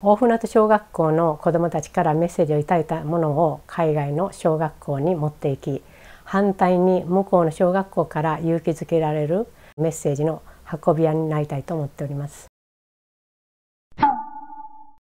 大船渡小学校の子どもたちからメッセージをいただいたものを海外の小学校に持っていき反対に向こうの小学校から勇気づけられるメッセージの運び屋になりたいと思っております。